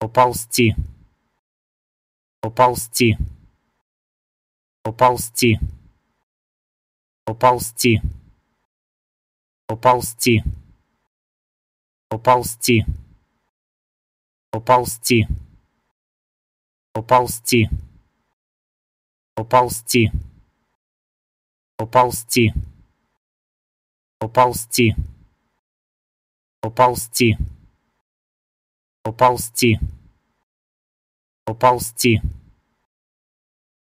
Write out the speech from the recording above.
уползти уползти уползти уползти уползти уползти уползти уползти уползти уползти уползти уползти уползти уползти